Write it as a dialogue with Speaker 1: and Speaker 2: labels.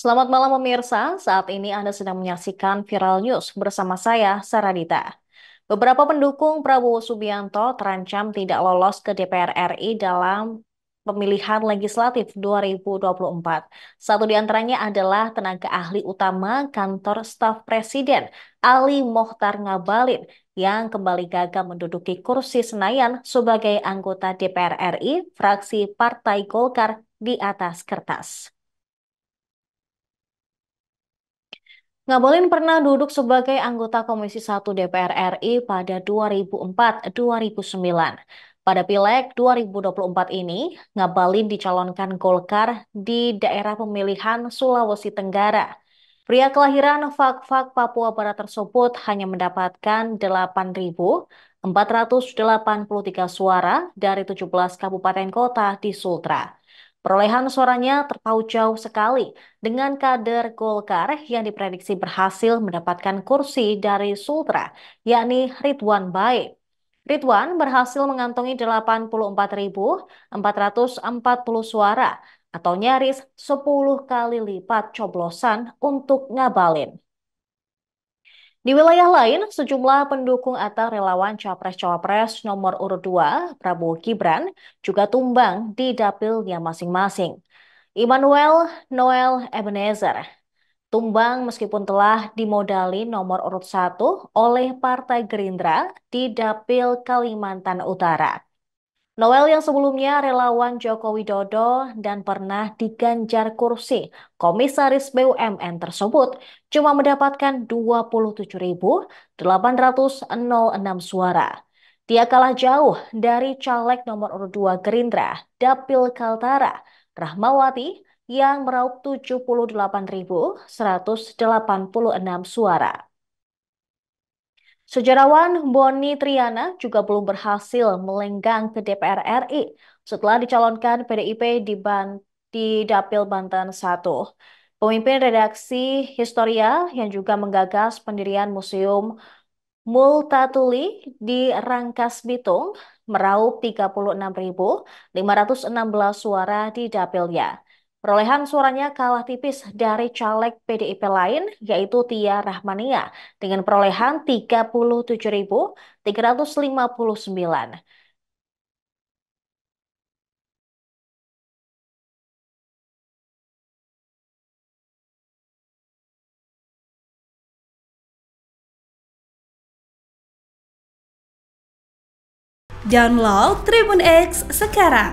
Speaker 1: Selamat malam pemirsa, saat ini Anda sedang menyaksikan Viral News bersama saya, Saradita. Beberapa pendukung Prabowo Subianto terancam tidak lolos ke DPR RI dalam pemilihan legislatif 2024. Satu di antaranya adalah tenaga ahli utama kantor staf presiden Ali Mohtar Ngabalin yang kembali gagal menduduki kursi Senayan sebagai anggota DPR RI fraksi Partai Golkar di atas kertas. Ngabalin pernah duduk sebagai anggota Komisi 1 DPR RI pada 2004-2009. Pada Pileg 2024 ini, Ngabalin dicalonkan Golkar di daerah pemilihan Sulawesi Tenggara. Pria kelahiran Fak-Fak Papua Barat tersebut hanya mendapatkan 8.483 suara dari 17 kabupaten kota di Sultra. Perolehan suaranya terpaut jauh sekali dengan kader Golkar yang diprediksi berhasil mendapatkan kursi dari Sultra, yakni Ridwan Baik. Ridwan berhasil mengantongi 84.440 suara atau nyaris 10 kali lipat coblosan untuk ngabalin. Di wilayah lain, sejumlah pendukung atau relawan Capres-Cawapres nomor urut 2, Prabowo Gibran, juga tumbang di dapilnya masing-masing. Immanuel Noel Ebenezer tumbang meskipun telah dimodali nomor urut 1 oleh Partai Gerindra di dapil Kalimantan Utara. Noel yang sebelumnya relawan Joko Widodo dan pernah diganjar kursi komisaris BUMN tersebut cuma mendapatkan 27.806 suara. Dia kalah jauh dari caleg nomor urut 2 Gerindra, Dapil Kaltara, Rahmawati yang meraup 78.186 suara. Sejarawan Boni Triana juga belum berhasil melenggang ke DPR RI setelah dicalonkan PDIP di, Ban di Dapil Banten 1. Pemimpin redaksi Historia yang juga menggagas pendirian Museum Multatuli di Rangkas Bitung meraup 36.516 suara di dapilnya. Perolehan suaranya kalah tipis dari caleg PDIP lain, yaitu Tia Rahmania, dengan perolehan 37.359. Download Tribun X sekarang